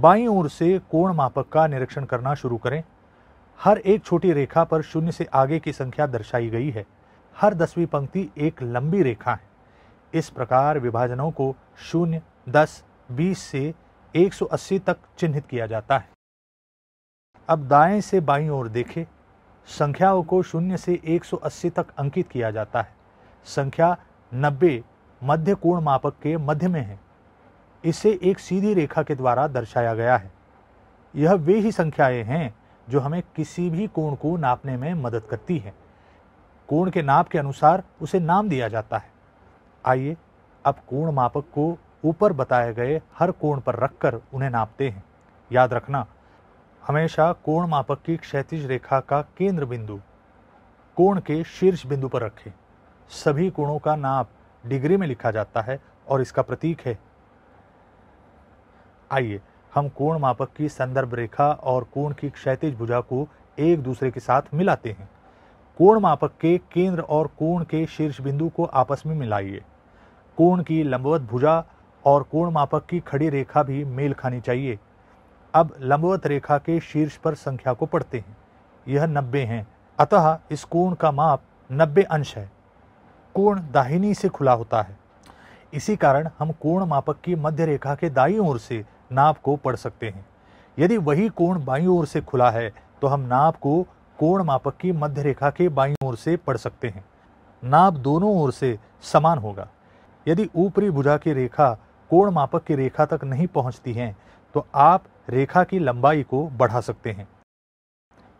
by ओर से कोण मापक का निरीक्षण करना शुरू करें हर एक छोटी रेखा पर शून्य से आगे की संख्या दर्शाई गई है हर दसवीं पंक्ति एक लंबी रेखा है इस प्रकार विभाजनों को शून्य दस बीस से 180 तक चिन्हित किया जाता है अब दाएं से बाईं ओर देखें संख्याओं को शून्य से 180 तक अंकित किया जाता है संख्या 90 मध्य कोण मापक के मध्य में है इसे एक सीधी रेखा के द्वारा दर्शाया गया है यह वे ही संख्याएं हैं जो हमें किसी भी कोण को नापने में मदद करती हैं कोण के नाप के अनुसार उसे नाम दिया जाता है आइए अब कोण मापक को ऊपर बताए गए हर कोण पर रखकर उन्हें नापते हैं याद रखना हमेशा कोण मापक की क्षैतिज रेखा का केंद्र बिंदु कोण के शीर्ष बिंदु पर रखें सभी कोणों का नाप डिग्री में लिखा जाता है और इसका प्रतीक है आइए हम कोण मापक की संदर्भ रेखा और कोण की क्षैतिज भुजा को एक दूसरे के साथ मिलाते हैं कोण मापक के केंद्र और कोण के शीर्ष बिंदु को आपस में मिलाइए कोण की लंबवत भुजा और कोण मापक की खड़ी रेखा भी मेल खानी चाहिए अब लंबवत रेखा के शीर्ष पर संख्या को पढ़ते हैं यह नब्बे हैं अतः इस कोण का माप नब्बे अंश है कोण दाहिनी से खुला होता है इसी कारण हम कोण मापक की मध्य रेखा के दाई ओर से नाप को पढ़ सकते हैं यदि वही कोण बाई ओर से खुला है तो हम नाप को कोण मापक की मध्य रेखा के बाई ओर से पढ़ सकते हैं नाप दोनों ओर से समान होगा यदि ऊपरी भुजा की रेखा कोण मापक की रेखा तक नहीं पहुंचती है तो आप रेखा की लंबाई को बढ़ा सकते हैं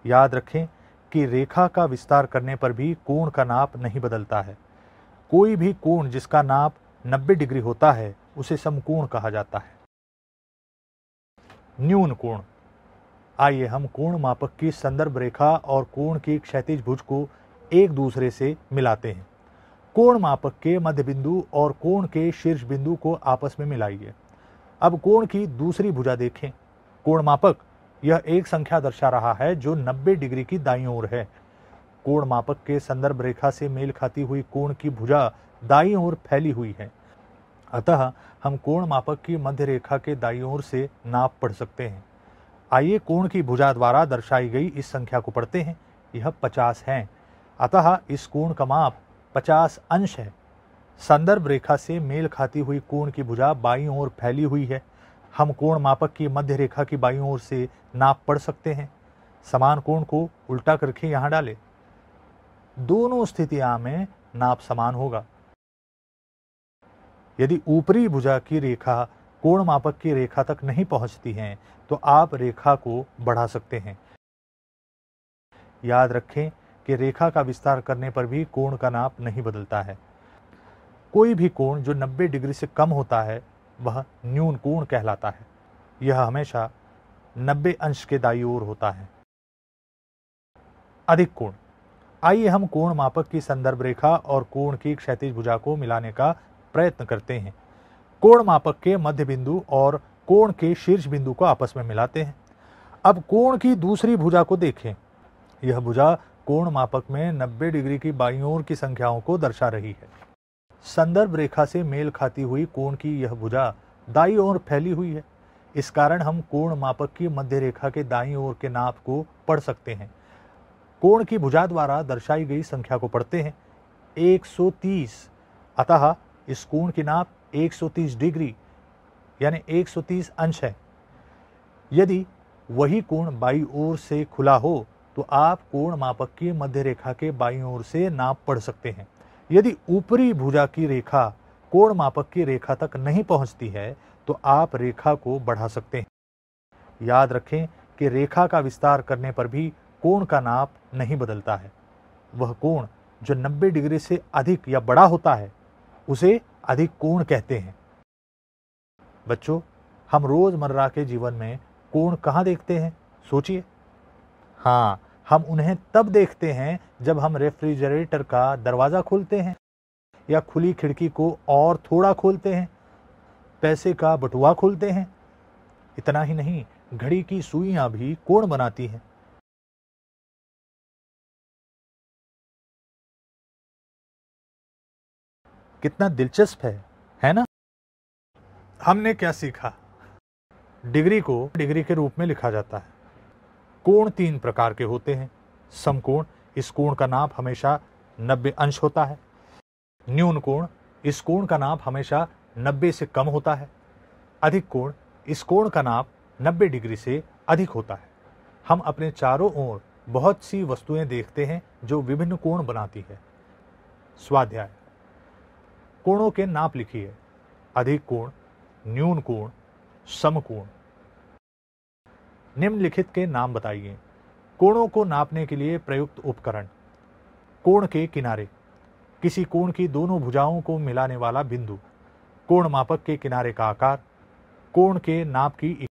याद रखें कि रेखा का विस्तार करने पर भी कोण का नाप नहीं बदलता है कोई भी कोण जिसका नाप 90 डिग्री होता है उसे समकोण कहा जाता है न्यून कोण आइए हम कोण मापक की संदर्भ रेखा और कोण की क्षैतिज भुज को एक दूसरे से मिलाते हैं कोण मापक के मध्य बिंदु और कोण के शीर्ष बिंदु को आपस में मिलाइए अब कोण की दूसरी भुजा देखें कोण मापक यह एक संख्या दर्शा रहा है जो 90 डिग्री की दाई ओर है कोण मापक के संदर्भ रेखा से मेल खाती हुई कोण की भुजा दाई ओर फैली हुई है अतः हम कोण मापक की मध्य रेखा के दाई ओर से नाप पढ़ सकते हैं आइए कोण की भुजा द्वारा दर्शाई गई इस संख्या को पढ़ते हैं यह पचास है अतः इस कोण का माप पचास अंश है संदर्भ रेखा से मेल खाती हुई कोण की भुजा बाई ओर फैली हुई है हम कोण मापक की मध्य रेखा की बाई ओर से नाप पढ़ सकते हैं समान कोण को उल्टा करके यहाँ डालें दोनों स्थितियाँ में नाप समान होगा यदि ऊपरी भुजा की रेखा कोण मापक की रेखा तक नहीं पहुंचती है तो आप रेखा को बढ़ा सकते हैं याद रखें कि रेखा का विस्तार करने पर भी कोण का नाप नहीं बदलता है कोई भी कोण जो 90 डिग्री से कम होता है वह न्यून कोण कहलाता है यह हमेशा 90 अंश के दाई ओर होता है अधिक कोण आइए हम कोण मापक की संदर्भ रेखा और कोण की क्षैतिज भुजा को मिलाने का प्रयत्न करते हैं कोण मापक के मध्य बिंदु और कोण के शीर्ष बिंदु को आपस में मिलाते हैं अब कोण की दूसरी भुजा को देखें यह भुजा कोण मापक में 90 डिग्री की बाई ओर की संख्याओं को दर्शा रही है संदर्भ रेखा से मेल खाती हुई कोण की यह भुजा दाई ओर फैली हुई है इस कारण हम कोण मापक की मध्य रेखा के दाई ओर के नाप को पढ़ सकते हैं कोण की भुजा द्वारा दर्शाई गई संख्या को पढ़ते हैं 130 अतः इस कोण की नाप 130 डिग्री यानी 130 अंश है यदि वही कोण बाई ओर से खुला हो तो आप कोण मापक की मध्य रेखा के बाई ओर से नाप पढ़ सकते हैं यदि ऊपरी भुजा की रेखा कोण मापक की रेखा तक नहीं पहुंचती है तो आप रेखा को बढ़ा सकते हैं याद रखें कि रेखा का विस्तार करने पर भी कोण का नाप नहीं बदलता है वह कोण जो 90 डिग्री से अधिक या बड़ा होता है उसे अधिक कोण कहते हैं बच्चों हम रोज़मर्रा के जीवन में कोण कहाँ देखते हैं सोचिए हाँ हम उन्हें तब देखते हैं जब हम रेफ्रिजरेटर का दरवाज़ा खोलते हैं या खुली खिड़की को और थोड़ा खोलते हैं पैसे का बटुआ खोलते हैं इतना ही नहीं घड़ी की सुइयाँ भी कोण बनाती हैं कितना दिलचस्प है है ना हमने क्या सीखा डिग्री को डिग्री के रूप में लिखा जाता है कोण तीन प्रकार के होते हैं समकोण इस कोण का नाप हमेशा 90 अंश होता है न्यून कोण इस कोण का नाप हमेशा 90 से कम होता है अधिक कोण इस कोण का नाप 90 डिग्री से अधिक होता है हम अपने चारों ओर बहुत सी वस्तुएं देखते हैं जो विभिन्न कोण बनाती है स्वाध्याय कोणों के नाप लिखिए अधिक कोण न्यून कोण समकोण निम्नलिखित के नाम बताइए कोणों को नापने के लिए प्रयुक्त उपकरण कोण के किनारे किसी कोण की दोनों भुजाओं को मिलाने वाला बिंदु कोण मापक के किनारे का आकार कोण के नाप की